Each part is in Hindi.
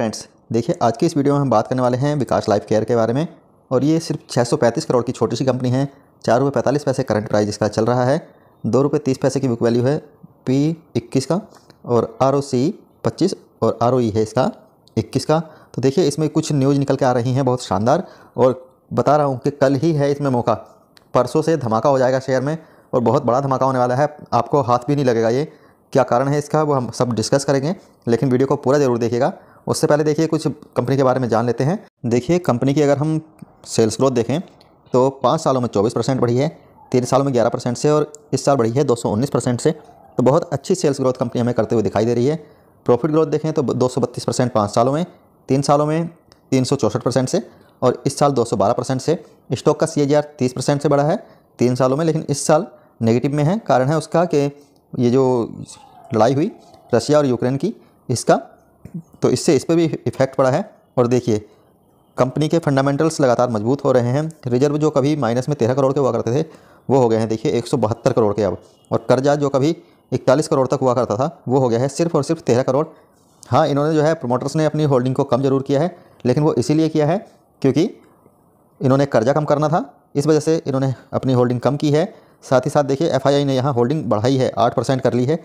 फ्रेंड्स देखिए आज की इस वीडियो में हम बात करने वाले हैं विकास लाइफ केयर के बारे में और ये सिर्फ 635 करोड़ की छोटी सी कंपनी है चार रुपये पैंतालीस पैसे करंट प्राइस इसका चल रहा है दो रुपये तीस पैसे की बुक वैल्यू है पी इक्कीस का और आर ओ सी पच्चीस और आर ओ ई है इसका इक्कीस का तो देखिए इसमें कुछ न्यूज़ निकल के आ रही हैं बहुत शानदार और बता रहा हूँ कि कल ही है इसमें मौका परसों से धमाका हो जाएगा शेयर में और बहुत बड़ा धमाका होने वाला है आपको हाथ भी नहीं लगेगा ये क्या कारण है इसका वो हम सब डिस्कस करेंगे लेकिन वीडियो को पूरा ज़रूर देखिएगा उससे पहले देखिए कुछ कंपनी के बारे में जान लेते हैं देखिए कंपनी की अगर हम सेल्स ग्रोथ देखें तो पाँच सालों में चौबीस परसेंट बढ़ी है तीन सालों में ग्यारह परसेंट से और इस साल बढ़ी है दो सौ उन्नीस परसेंट से तो बहुत अच्छी सेल्स ग्रोथ कंपनी हमें करते हुए दिखाई दे रही है प्रॉफिट ग्रोथ देखें तो दो सौ बत्तीस परसेंट पाँच सालों में तीन सालों में तीन सौ चौंसठ परसेंट से और इस साल दो सौ बारह परसेंट से स्टॉक का सी एच आर तीस परसेंट से बढ़ा है तीन सालों में लेकिन इस साल नेगेटिव में है कारण है उसका कि ये जो लड़ाई हुई रशिया और यूक्रेन की इसका तो इससे इस पर भी इफेक्ट पड़ा है और देखिए कंपनी के फंडामेंटल्स लगातार मजबूत हो रहे हैं रिजर्व जो कभी माइनस में तेरह करोड़ के हुआ करते थे वो हो गए हैं देखिए एक करोड़ के अब और कर्जा जो कभी इकतालीस करोड़ तक हुआ करता था वो हो गया है सिर्फ और सिर्फ तेरह करोड़ हाँ इन्होंने जो है प्रमोटर्स ने अपनी होल्डिंग को कम जरूर किया है लेकिन वो इसीलिए किया है क्योंकि इन्होंने कर्जा कम करना था इस वजह से इन्होंने अपनी होल्डिंग कम की है साथ ही साथ देखिए एफ ने यहाँ होल्डिंग बढ़ाई है आठ परसेंट कर ली है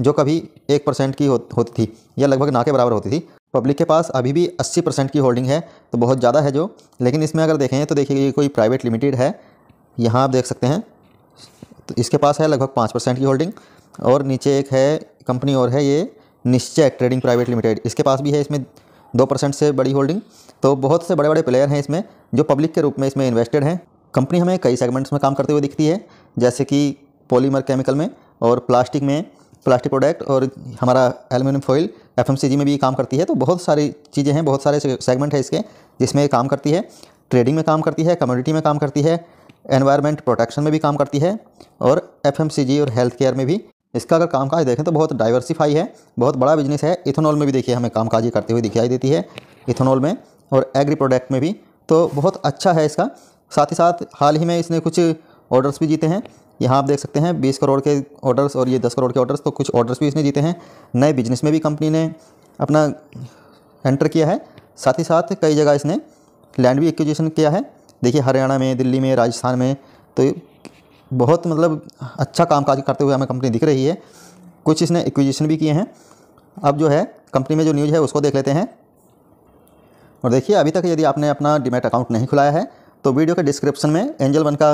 जो कभी एक परसेंट की होती थी या लगभग ना के बराबर होती थी पब्लिक के पास अभी भी अस्सी परसेंट की होल्डिंग है तो बहुत ज़्यादा है जो लेकिन इसमें अगर देखें तो देखिए कोई प्राइवेट लिमिटेड है यहाँ आप देख सकते हैं तो इसके पास है लगभग पाँच परसेंट की होल्डिंग और नीचे एक है कंपनी और है ये निश्चय ट्रेडिंग प्राइवेट लिमिटेड इसके पास भी है इसमें दो परसेंट से बड़ी होल्डिंग तो बहुत से बड़े बड़े प्लेयर हैं इसमें जो पब्लिक के रूप में इसमें इन्वेस्टेड हैं कंपनी हमें कई सेगमेंट्स में काम करते हुए दिखती है जैसे कि पॉलीमर केमिकल में और प्लास्टिक में प्लास्टिक प्रोडक्ट और हमारा एलुमिनियम फॉइल एफएमसीजी में भी काम करती है तो बहुत सारी चीज़ें हैं बहुत सारे सेगमेंट है इसके जिसमें काम करती है ट्रेडिंग में काम करती है कम्युनिटी में काम करती है एनवायरमेंट प्रोटेक्शन में भी काम करती है और एफ और हेल्थ केयर में भी इसका अगर कामकाज देखें तो बहुत डाइवर्सिफाई है बहुत बड़ा बिजनेस है इथेनॉल में भी देखिए हमें कामकाज ये करते हुए दिखाई देती है इथेनॉल में और एग्री प्रोडक्ट में भी तो बहुत अच्छा है इसका साथ ही साथ हाल ही में इसने कुछ ऑर्डर्स भी जीते हैं यहाँ आप देख सकते हैं बीस करोड़ के ऑर्डर्स और ये दस करोड़ के ऑर्डर्स तो कुछ ऑर्डर्स भी इसने जीते हैं नए बिजनेस में भी कंपनी ने अपना एंटर किया है साथ ही साथ कई जगह इसने लैंड भी एक्विजिशन किया है देखिए हरियाणा में दिल्ली में राजस्थान में तो बहुत मतलब अच्छा काम काज करते हुए हमें कंपनी दिख रही है कुछ इसने एक्विजिशन भी किए हैं अब जो है कंपनी में जो न्यूज़ है उसको देख लेते हैं और देखिए अभी तक यदि आपने अपना डिमेट अकाउंट नहीं खुलाया है तो वीडियो के डिस्क्रिप्शन में एंजल वन का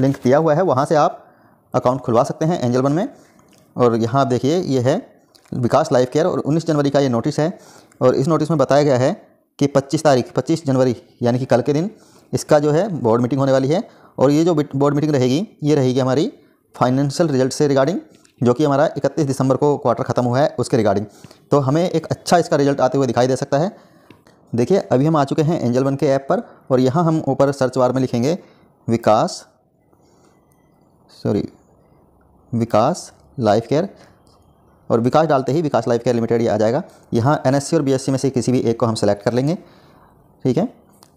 लिंक दिया हुआ है वहाँ से आप अकाउंट खुलवा सकते हैं एंजल वन में और यहाँ आप देखिए ये है विकास लाइफ केयर और 19 जनवरी का ये नोटिस है और इस नोटिस में बताया गया है कि 25 तारीख 25 जनवरी यानी कि कल के दिन इसका जो है बोर्ड मीटिंग होने वाली है और ये जो बोर्ड मीटिंग रहेगी ये रहेगी हमारी फाइनेंशियल रिजल्ट से रिगार्डिंग जो कि हमारा 31 दिसंबर को क्वार्टर ख़त्म हुआ है उसके रिगार्डिंग तो हमें एक अच्छा इसका रिजल्ट आते हुए दिखाई दे सकता है देखिए अभी हम आ चुके हैं एंजल वन के ऐप पर और यहाँ हम ऊपर सर्च बार में लिखेंगे Vikas sorry Vikas life care और विकास डालते ही विकास लाइफ केयर लिमिटेड ये आ जाएगा यहाँ एन और बी में से किसी भी एक को हम सेलेक्ट कर लेंगे ठीक है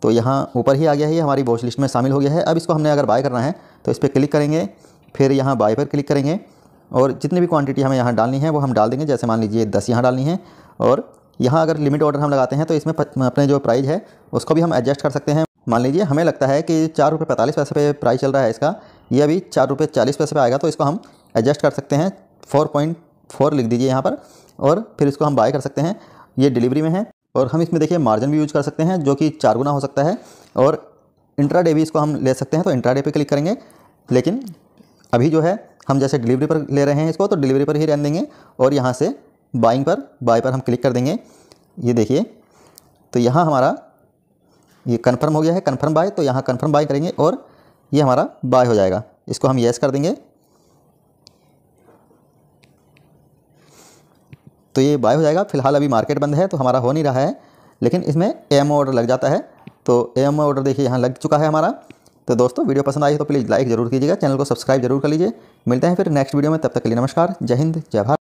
तो यहाँ ऊपर ही आ गया है ये हमारी वॉच लिस्ट में शामिल हो गया है अब इसको हमने अगर बाय करना है तो इस पर क्लिक करेंगे फिर यहाँ बाय पर क्लिक करेंगे और जितनी भी क्वांटिटी हमें यहाँ डालनी है वो हम डाल देंगे जैसे मान लीजिए दस यहाँ डालनी है और यहाँ अगर लिमिट ऑर्डर हम लगाते हैं तो इसमें अपने जो प्राइस है उसको भी हम एडजस्ट कर सकते हैं मान लीजिए हमें लगता है कि चार रुपये पैंतालीस पैसे पे प्राइस चल रहा है इसका ये अभी चार रुपये चालीस पैसे पर आएगा तो इसको हम एडजस्ट कर सकते हैं फोर पॉइंट फोर लिख दीजिए यहाँ पर और फिर इसको हम बाय कर सकते हैं ये डिलीवरी में है और हम इसमें देखिए मार्जिन भी यूज कर सकते हैं जो कि चार गुना हो सकता है और इंट्रा भी इसको हम ले सकते हैं तो इंट्रा पे क्लिक करेंगे लेकिन अभी जो है हम जैसे डिलीवरी पर ले रहे हैं इसको तो डिलीवरी पर ही रहने देंगे और यहाँ से बाइंग पर बाय पर हम क्लिक कर देंगे ये देखिए तो यहाँ हमारा ये कन्फर्म हो गया है कन्फर्म बाय तो यहाँ कन्फर्म बाय करेंगे और ये हमारा बाय हो जाएगा इसको हम येस कर देंगे तो ये बाय हो जाएगा फिलहाल अभी मार्केट बंद है तो हमारा हो नहीं रहा है लेकिन इसमें एम ऑर्डर लग जाता है तो एम ऑर्डर देखिए यहाँ लग चुका है हमारा तो दोस्तों वीडियो पसंद आई तो प्लीज़ लाइक ज़रूर कीजिएगा चैनल को सब्सक्राइब जरूर कर लीजिए मिलते हैं फिर नेक्स्ट वीडियो में तब तक के लिए नमस्कार जय हिंद जय भारत